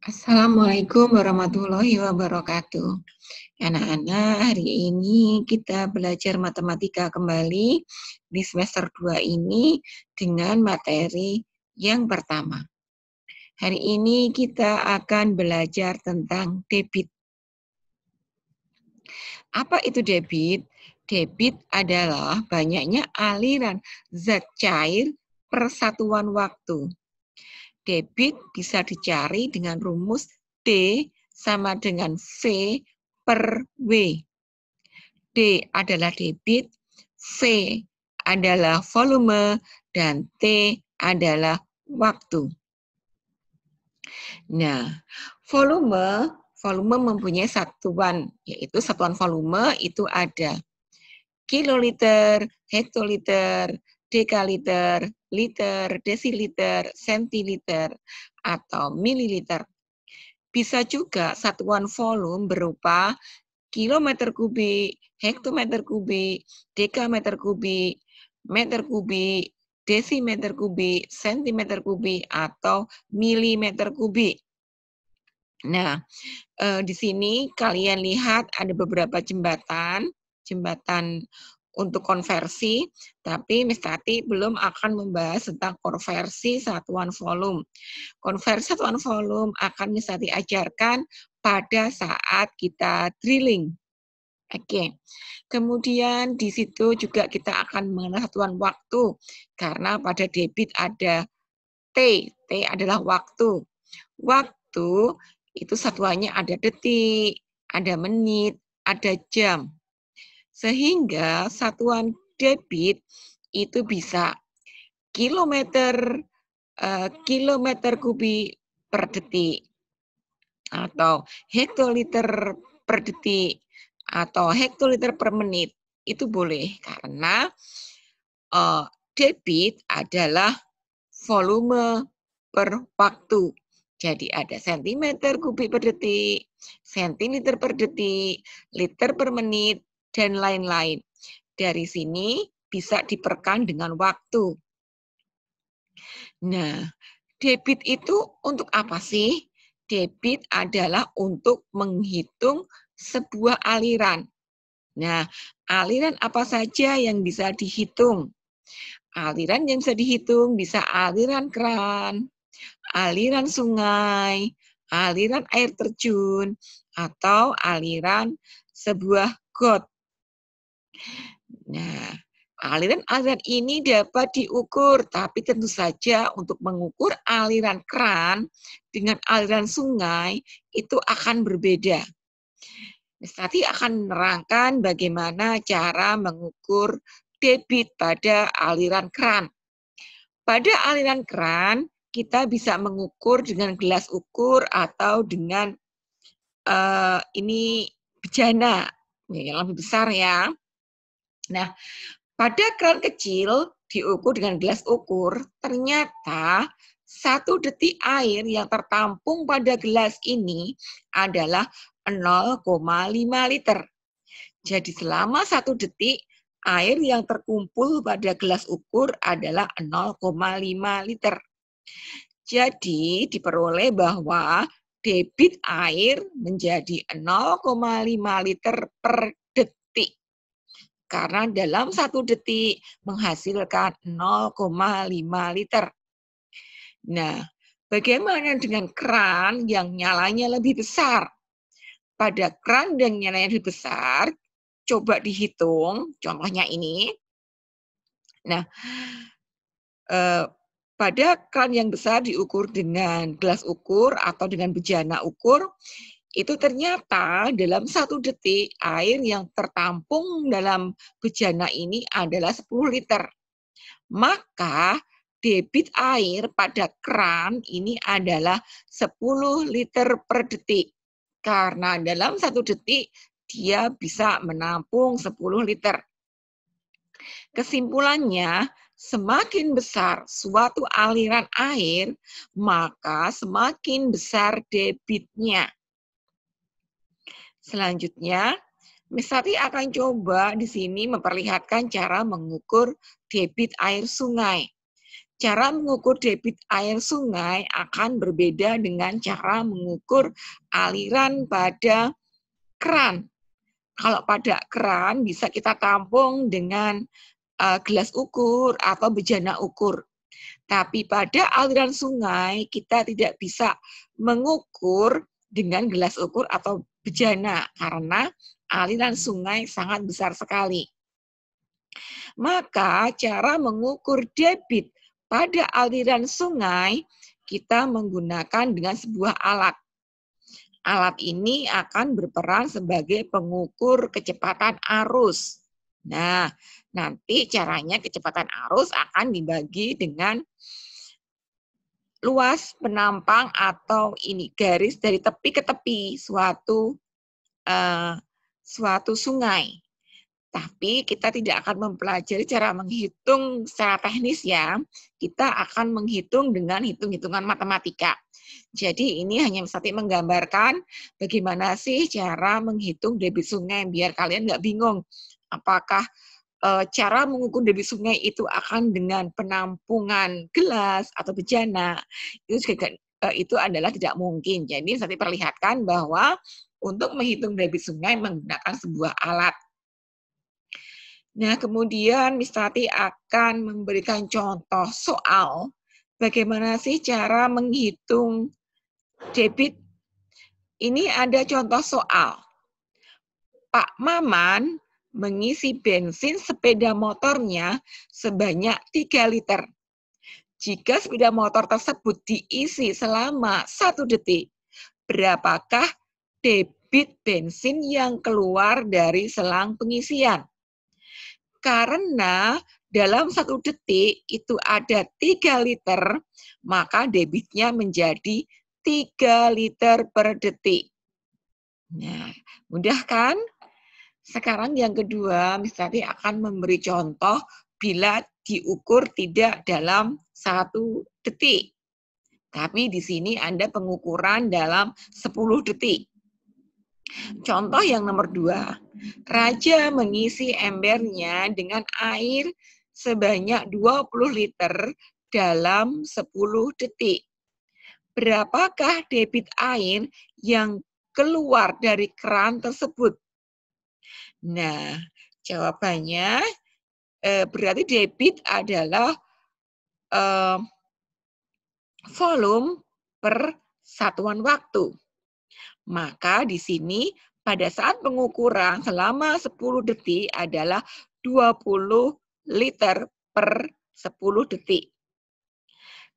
Assalamualaikum warahmatullahi wabarakatuh. Anak-anak, hari ini kita belajar matematika kembali di semester 2 ini dengan materi yang pertama. Hari ini kita akan belajar tentang debit. Apa itu debit? Debit adalah banyaknya aliran zat cair persatuan waktu debit bisa dicari dengan rumus D sama dengan V per W. D adalah debit, V adalah volume, dan T adalah waktu. Nah, volume, volume mempunyai satuan, yaitu satuan volume itu ada kiloliter, hektoliter, dekaliter, liter, desiliter, sentiliter, atau mililiter. Bisa juga satuan volume berupa kilometer kubik, hektometer kubik, dekameter kubik, meter kubik, desimeter kubik, sentimeter kubik, atau milimeter kubik. Nah, eh, di sini kalian lihat ada beberapa jembatan, jembatan untuk konversi, tapi Miss belum akan membahas tentang konversi satuan volume. Konversi satuan volume akan Miss Tati ajarkan pada saat kita drilling. Oke, okay. kemudian di situ juga kita akan mengenal satuan waktu, karena pada debit ada T, T adalah waktu. Waktu itu satuannya ada detik, ada menit, ada jam. Sehingga satuan debit itu bisa kilometer uh, kilometer kubik per detik atau hektoliter per detik atau hektoliter per menit itu boleh karena uh, debit adalah volume per waktu. Jadi ada sentimeter kubik per detik, sentimeter per detik, liter per menit, dan lain-lain. Dari sini bisa diperkan dengan waktu. Nah, debit itu untuk apa sih? Debit adalah untuk menghitung sebuah aliran. Nah, aliran apa saja yang bisa dihitung? Aliran yang bisa dihitung bisa aliran keran, aliran sungai, aliran air terjun, atau aliran sebuah got. Nah, aliran aliran ini dapat diukur, tapi tentu saja untuk mengukur aliran keran dengan aliran sungai itu akan berbeda. nanti akan menerangkan bagaimana cara mengukur debit pada aliran keran. Pada aliran keran, kita bisa mengukur dengan gelas ukur atau dengan uh, ini bejana ya, yang lebih besar ya. Nah, pada keran kecil diukur dengan gelas ukur, ternyata satu detik air yang tertampung pada gelas ini adalah 0,5 liter. Jadi selama satu detik, air yang terkumpul pada gelas ukur adalah 0,5 liter. Jadi diperoleh bahwa debit air menjadi 0,5 liter per karena dalam satu detik menghasilkan 0,5 liter. Nah, bagaimana dengan keran yang nyalanya lebih besar? Pada keran yang nyalanya lebih besar, coba dihitung, contohnya ini. Nah, eh, pada keran yang besar diukur dengan gelas ukur atau dengan bejana ukur, itu ternyata dalam satu detik air yang tertampung dalam bejana ini adalah 10 liter. Maka debit air pada keran ini adalah 10 liter per detik. Karena dalam satu detik dia bisa menampung 10 liter. Kesimpulannya, semakin besar suatu aliran air, maka semakin besar debitnya Selanjutnya, Mesati akan coba di sini memperlihatkan cara mengukur debit air sungai. Cara mengukur debit air sungai akan berbeda dengan cara mengukur aliran pada keran. Kalau pada keran bisa kita tampung dengan eh, gelas ukur atau bejana ukur. Tapi pada aliran sungai kita tidak bisa mengukur dengan gelas ukur atau bejana karena aliran sungai sangat besar sekali. Maka cara mengukur debit pada aliran sungai kita menggunakan dengan sebuah alat. Alat ini akan berperan sebagai pengukur kecepatan arus. Nah, nanti caranya kecepatan arus akan dibagi dengan luas penampang atau ini garis dari tepi ke tepi suatu uh, suatu sungai. Tapi kita tidak akan mempelajari cara menghitung secara teknis ya. Kita akan menghitung dengan hitung-hitungan matematika. Jadi ini hanya satu menggambarkan bagaimana sih cara menghitung debit sungai biar kalian nggak bingung apakah uh, cara mengukur debit sungai itu akan dengan penampungan gelas atau bejana itu juga uh, itu adalah tidak mungkin. Jadi saya perlihatkan bahwa untuk menghitung debit sungai menggunakan sebuah alat. Nah, kemudian Miss akan memberikan contoh soal bagaimana sih cara menghitung debit. Ini ada contoh soal. Pak Maman mengisi bensin sepeda motornya sebanyak 3 liter. Jika sepeda motor tersebut diisi selama satu detik, berapakah debit bensin yang keluar dari selang pengisian? Karena dalam satu detik itu ada 3 liter, maka debitnya menjadi 3 liter per detik. Nah, mudah kan? Sekarang yang kedua, misalnya akan memberi contoh bila diukur tidak dalam satu detik. Tapi di sini Anda pengukuran dalam 10 detik. Contoh yang nomor dua, Raja mengisi embernya dengan air sebanyak 20 liter dalam 10 detik. Berapakah debit air yang keluar dari keran tersebut? Nah, jawabannya eh, berarti debit adalah eh, volume per satuan waktu. Maka di sini pada saat pengukuran selama 10 detik adalah 20 liter per 10 detik.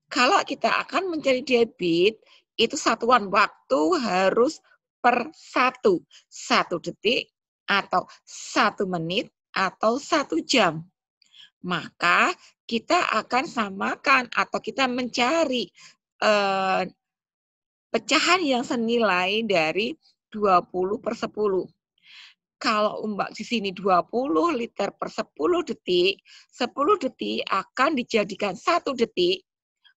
Kalau kita akan mencari debit, itu satuan waktu harus per satu. Satu detik atau satu menit atau satu jam. Maka kita akan samakan atau kita mencari eh, pecahan yang senilai dari 20 per 10. Kalau umbak di sini 20 liter per 10 detik, 10 detik akan dijadikan 1 detik,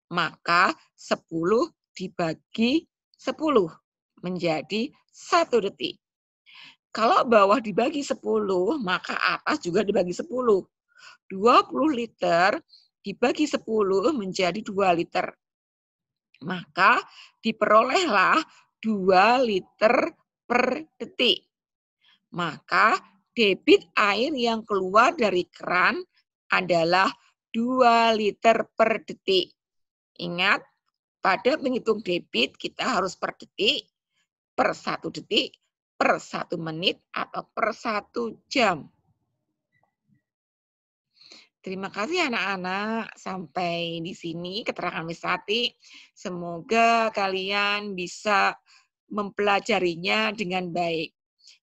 maka 10 dibagi 10 menjadi 1 detik. Kalau bawah dibagi 10, maka atas juga dibagi 10. 20 liter dibagi 10 menjadi 2 liter. Maka diperolehlah 2 liter per detik. Maka debit air yang keluar dari keran adalah 2 liter per detik. Ingat, pada menghitung debit kita harus per detik, per satu detik, per satu menit atau per satu jam. Terima kasih anak-anak sampai di sini keterangan Miss Tati. Semoga kalian bisa mempelajarinya dengan baik.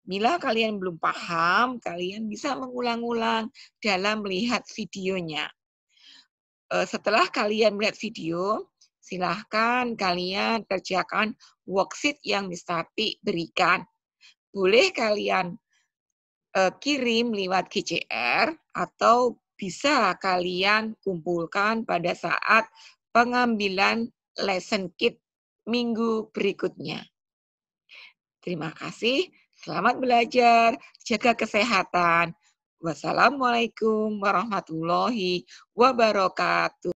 Bila kalian belum paham, kalian bisa mengulang-ulang dalam melihat videonya. E, setelah kalian melihat video, silahkan kalian kerjakan worksheet yang Miss Tati berikan boleh kalian uh, kirim lewat GCR atau bisa kalian kumpulkan pada saat pengambilan lesson kit minggu berikutnya. Terima kasih, selamat belajar, jaga kesehatan. Wassalamualaikum warahmatullahi wabarakatuh.